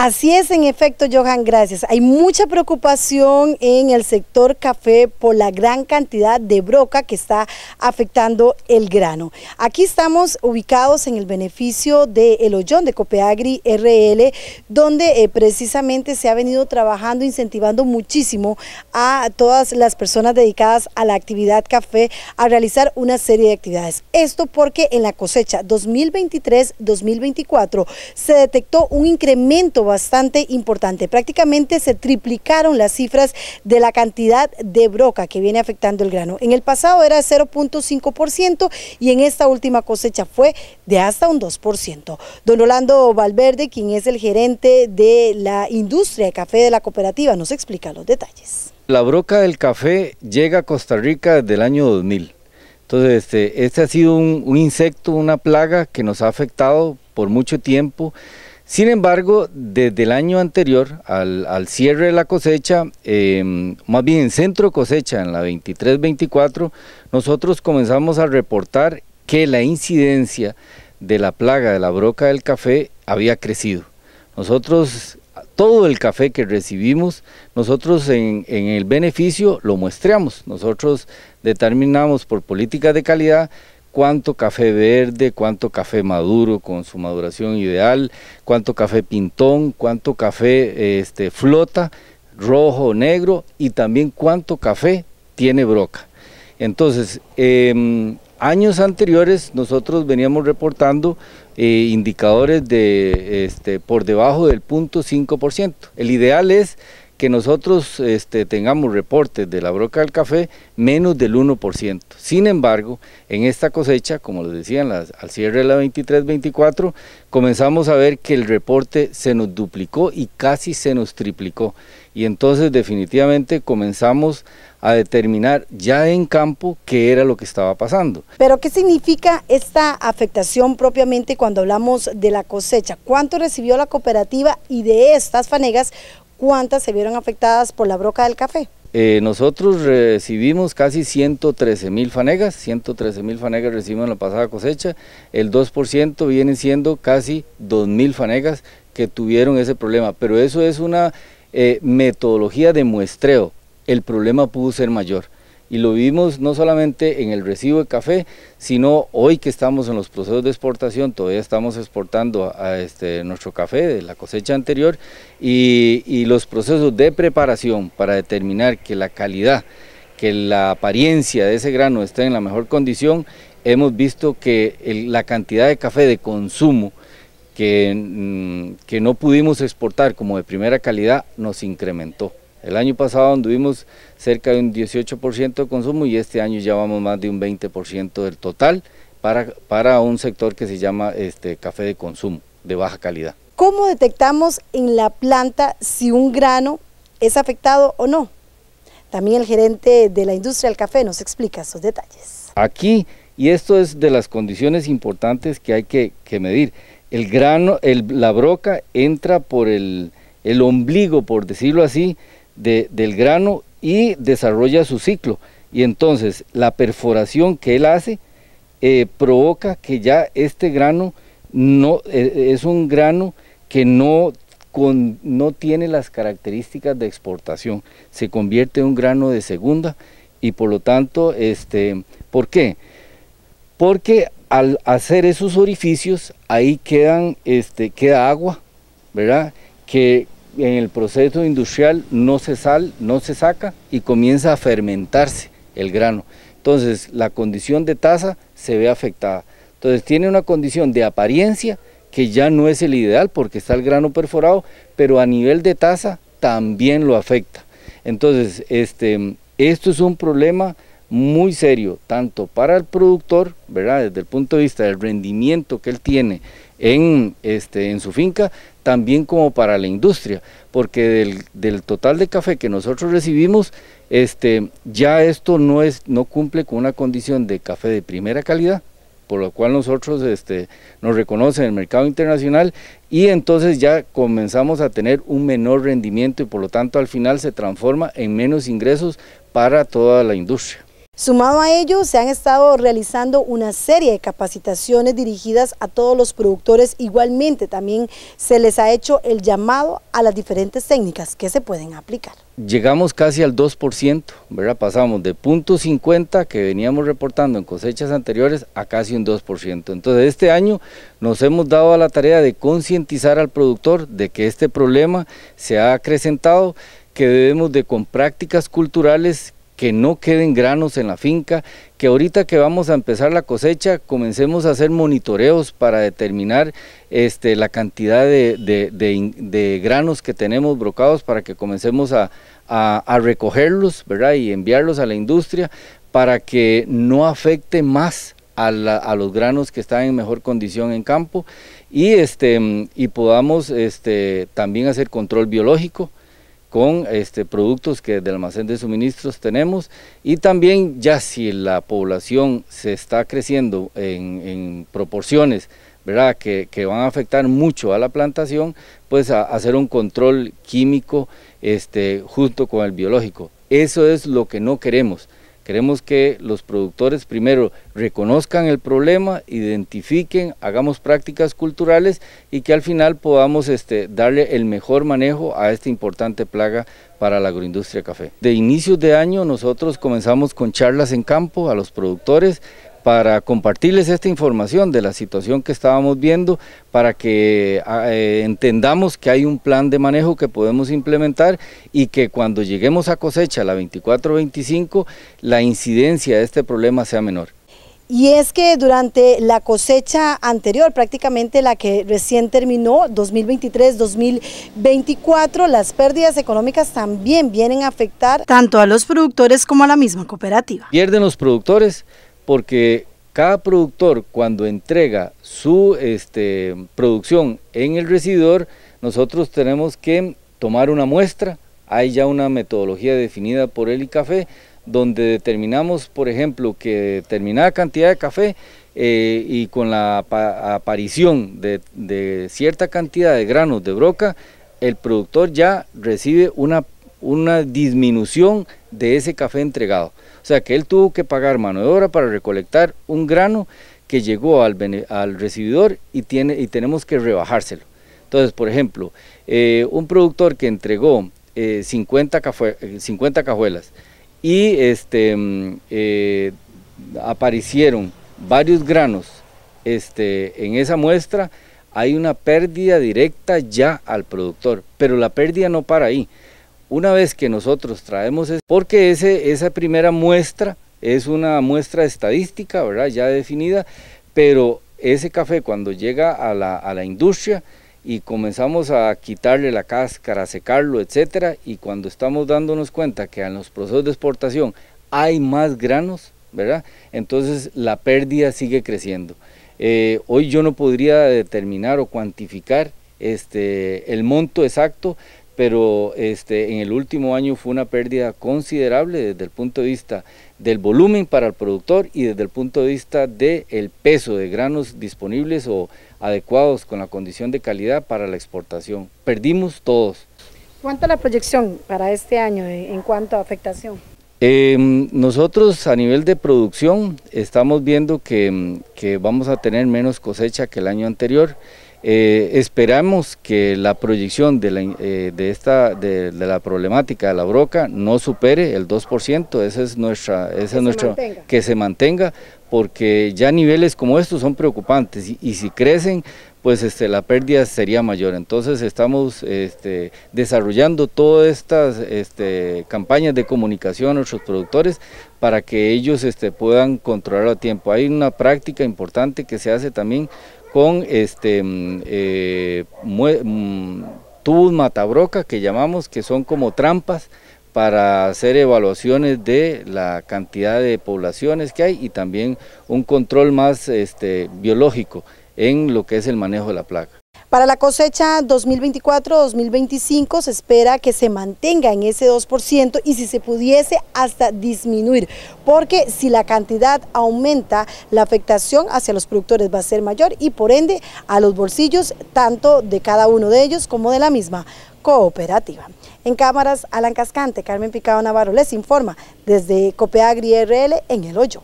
Así es, en efecto, Johan, gracias. Hay mucha preocupación en el sector café por la gran cantidad de broca que está afectando el grano. Aquí estamos ubicados en el beneficio de El Hoyón de Copeagri RL, donde eh, precisamente se ha venido trabajando, incentivando muchísimo a todas las personas dedicadas a la actividad café a realizar una serie de actividades. Esto porque en la cosecha 2023-2024 se detectó un incremento bastante importante. Prácticamente se triplicaron las cifras de la cantidad de broca que viene afectando el grano. En el pasado era 0.5% y en esta última cosecha fue de hasta un 2%. Don Orlando Valverde, quien es el gerente de la industria de café de la cooperativa, nos explica los detalles. La broca del café llega a Costa Rica desde el año 2000. Entonces, este, este ha sido un insecto, una plaga que nos ha afectado por mucho tiempo. Sin embargo, desde el año anterior al, cierre de la cosecha, em, más bien en centro cosecha, en la 23-24, nosotros comenzamos a reportar que la incidencia de la plaga de la broca del café había crecido. Nosotros, todo el café que recibimos, nosotros en, el beneficio lo muestreamos. Nosotros determinamos por políticas de calidad cuánto café verde, cuánto café maduro con su maduración ideal, cuánto café pintón, cuánto café este, flota, rojo, negro y también cuánto café tiene broca. Entonces, em, años anteriores nosotros veníamos reportando eh, indicadores de este, por debajo del 0.5%. El ideal es que nosotros este, tengamos reportes de la broca del café menos del 1%. Sin embargo, en esta cosecha, como les decía, al cierre de la 23-24, comenzamos a ver que el reporte se nos duplicó y casi se nos triplicó. Y entonces definitivamente comenzamos a determinar ya en campo qué era lo que estaba pasando. Pero ¿qué significa esta afectación propiamente cuando hablamos de la cosecha? ¿Cuánto recibió la cooperativa y de estas fanegas? ¿Cuántas se vieron afectadas por la broca del café? Eh, nosotros recibimos casi 113 mil fanegas, 113 mil fanegas recibimos en la pasada cosecha, el 2% vienen siendo casi 2 mil fanegas que tuvieron ese problema, pero eso es una eh, metodología de muestreo, el problema pudo ser mayor y lo vimos no solamente en el recibo de café, sino hoy que estamos en los procesos de exportación, todavía estamos exportando a este, nuestro café de la cosecha anterior y, los procesos de preparación para determinar que la calidad, que la apariencia de ese grano esté en la mejor condición, hemos visto que la cantidad de café de consumo mm, que no pudimos exportar como de primera calidad nos incrementó. El año pasado anduvimos cerca de un 18% de consumo y este año ya vamos más de un 20% del total para, un sector que se llama este, café de consumo, de baja calidad. ¿Cómo detectamos en la planta si un grano es afectado o no? También el gerente de la industria del café nos explica esos detalles. Aquí, y esto es de las condiciones importantes que hay que, medir, el grano, la broca entra por el ombligo, por decirlo así, del grano y desarrolla su ciclo. Y entonces la perforación que él hace eh, provoca que ya este grano no, eh, es un grano que no, con, no tiene las características de exportación. Se convierte en un grano de segunda y por lo tanto, este, ¿por qué? Porque al hacer esos orificios, ahí quedan, este, queda agua, ¿verdad? Que, en el proceso industrial no se sal, no se saca y comienza a fermentarse el grano. Entonces la condición de taza se ve afectada. Entonces tiene una condición de apariencia que ya no es el ideal porque está el grano perforado, pero a nivel de taza también lo afecta. Entonces, este, esto es un problema muy serio, tanto para el productor, ¿verdad? desde el punto de vista del rendimiento que él tiene en, este, en su finca, también como para la industria, porque del, total de café que nosotros recibimos, este, ya esto no, es, no cumple con una condición de café de primera calidad, por lo cual nosotros este, nos reconocen en el mercado internacional y entonces ya comenzamos a tener un menor rendimiento y por lo tanto al final se transforma en menos ingresos para toda la industria. Sumado a ello, se han estado realizando una serie de capacitaciones dirigidas a todos los productores. Igualmente, también se les ha hecho el llamado a las diferentes técnicas que se pueden aplicar. Llegamos casi al 2%, ¿verdad? pasamos de .50 que veníamos reportando en cosechas anteriores a casi un 2%. Entonces, este año nos hemos dado a la tarea de concientizar al productor de que este problema se ha acrecentado que debemos de con prácticas culturales que no queden granos en la finca, que ahorita que vamos a empezar la cosecha comencemos a hacer monitoreos para determinar este, la cantidad de, granos que tenemos brocados para que comencemos a, recogerlos ¿verdad? y enviarlos a la industria para que no afecte más a, los granos que están en mejor condición en campo y, este, podamos este, también hacer control biológico con este, productos que del almacén de suministros tenemos y también ya si la población se está creciendo en, proporciones Que, van a afectar mucho a la plantación, pues hacer un control químico este, junto con el biológico. Eso es lo que no queremos. Queremos que los productores primero reconozcan el problema, identifiquen, hagamos prácticas culturales y que al final podamos este, darle el mejor manejo a esta importante plaga para la agroindustria café. De inicios de año nosotros comenzamos con charlas en campo a los productores, para compartirles esta información de la situación que estábamos viendo, para que ah, eh, entendamos que hay un plan de manejo que podemos implementar y que cuando lleguemos a cosecha la 24-25, la incidencia de este problema sea menor. Y es que durante la cosecha anterior, prácticamente la que recién terminó, 2023-2024, las pérdidas económicas también vienen a afectar tanto a los productores como a la misma cooperativa. Pierden los productores, porque cada productor cuando entrega su este, producción en el residor, nosotros tenemos que tomar una muestra, hay ya una metodología definida por el Café, donde determinamos, por ejemplo, que determinada cantidad de café eh, y con la aparición de, de cierta cantidad de granos de broca, el productor ya recibe una una disminución de ese café entregado. O sea que él tuvo que pagar mano de obra para recolectar un grano que llegó al, al recibidor y, tiene, y tenemos que rebajárselo. Entonces, por ejemplo, eh, un productor que entregó 50, eh, 50, eh, cajuelas y este, mm, aparecieron varios granos este, en esa muestra, hay una pérdida directa ya al productor, pero la pérdida no para ahí. Una vez que nosotros traemos, eso, porque ese, esa primera muestra es una muestra estadística, ¿verdad? Ya definida, pero ese café cuando llega a la, a la industria y comenzamos a quitarle la cáscara, a secarlo, etcétera, y cuando estamos dándonos cuenta que en los procesos de exportación hay más granos, ¿verdad? Entonces la pérdida sigue creciendo. Eh, hoy yo no podría determinar o cuantificar este, el monto exacto, pero este, en el último año fue una pérdida considerable desde el punto de vista del volumen para el productor y desde el punto de vista del peso de granos disponibles o adecuados con la condición de calidad para la exportación. Perdimos todos. ¿Cuánta es la proyección para este año en cuanto a afectación? Em, nosotros a nivel de producción estamos viendo que vamos a tener menos cosecha que el año anterior. Eh, esperamos que la proyección de la, eh, esta, de, la problemática de la broca no supere el 2%, esa es nuestra, que, se que se mantenga, porque ya niveles como estos son preocupantes y, si crecen, pues este, la pérdida sería mayor. Entonces estamos este, desarrollando todas estas este, campañas de comunicación a nuestros productores para que ellos puedan controlar a tiempo. Hay una práctica importante que se hace también con este mm, eh, mm, tubos matabroca que llamamos, que son como trampas para hacer evaluaciones de la cantidad de poblaciones que hay y también un control más este, biológico en lo que es el manejo de la placa. Para la cosecha 2024-2025 se espera que se mantenga en ese 2% y si se pudiese hasta disminuir, porque si la cantidad aumenta, la afectación hacia los productores va a ser mayor y por ende a los bolsillos tanto de cada uno de ellos como de la misma cooperativa. En cámaras, Alan Cascante, Carmen Picado Navarro les informa desde Copeagri RL en El Hoyo.